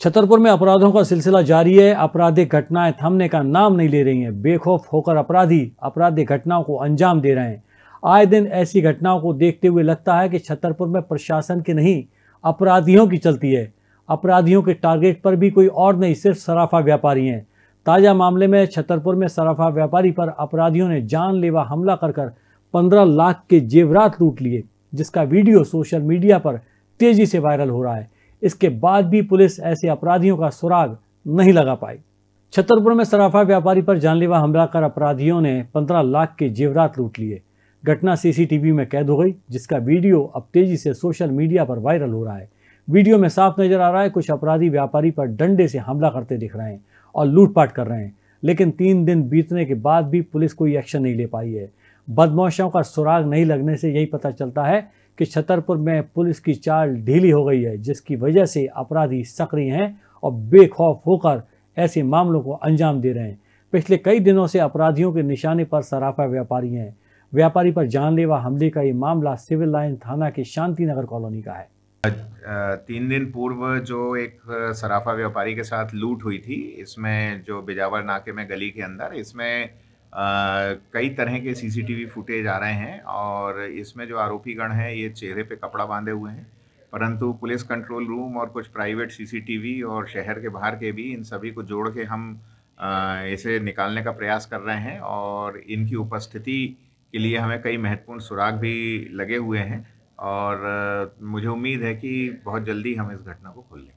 छतरपुर में अपराधों का सिलसिला जारी है आपराधिक घटनाएं थमने का नाम नहीं ले रही हैं बेखौफ होकर अपराधी आपराधिक घटनाओं को अंजाम दे रहे हैं आए दिन ऐसी घटनाओं को देखते हुए लगता है कि छतरपुर में प्रशासन की नहीं अपराधियों की चलती है अपराधियों के टारगेट पर भी कोई और नहीं सिर्फ सराफा व्यापारी हैं ताज़ा मामले में छतरपुर में सराफा व्यापारी पर अपराधियों ने जानलेवा हमला कर कर पंद्रह लाख के जेवरात लूट लिए जिसका वीडियो सोशल मीडिया पर तेज़ी से वायरल हो रहा है इसके बाद भी पुलिस ऐसे अपराधियों का सुराग नहीं लगा पाई छतरपुर में सराफा व्यापारी पर जानलेवा हमला कर अपराधियों ने 15 लाख के जेवरात लूट लिए घटना सीसीटीवी में कैद हो गई जिसका वीडियो अब तेजी से सोशल मीडिया पर वायरल हो रहा है वीडियो में साफ नजर आ रहा है कुछ अपराधी व्यापारी पर डंडे से हमला करते दिख रहे हैं और लूटपाट कर रहे हैं लेकिन तीन दिन बीतने के बाद भी पुलिस कोई एक्शन नहीं ले पाई है बदमाशों का सुराग नहीं लगने से यही पता चलता है कि छतरपुर में पुलिस की चाल ढीली हो गई है जिसकी वजह से अपराधी सक्रिय हैं और बेखौफ होकर ऐसे मामलों को अंजाम दे रहे हैं पिछले कई दिनों से अपराधियों के निशाने पर सराफा व्यापारी हैं व्यापारी पर जानलेवा हमले का ये मामला सिविल लाइन थाना के शांति नगर कॉलोनी का है तीन दिन पूर्व जो एक सराफा व्यापारी के साथ लूट हुई थी इसमें जो बिजावर नाके में गली के अंदर इसमें कई तरह के सीसीटीवी फुटेज आ रहे हैं और इसमें जो आरोपी गण हैं ये चेहरे पे कपड़ा बांधे हुए हैं परंतु पुलिस कंट्रोल रूम और कुछ प्राइवेट सीसीटीवी और शहर के बाहर के भी इन सभी को जोड़ के हम इसे निकालने का प्रयास कर रहे हैं और इनकी उपस्थिति के लिए हमें कई महत्वपूर्ण सुराग भी लगे हुए हैं और मुझे उम्मीद है कि बहुत जल्दी हम इस घटना को खोल लेंगे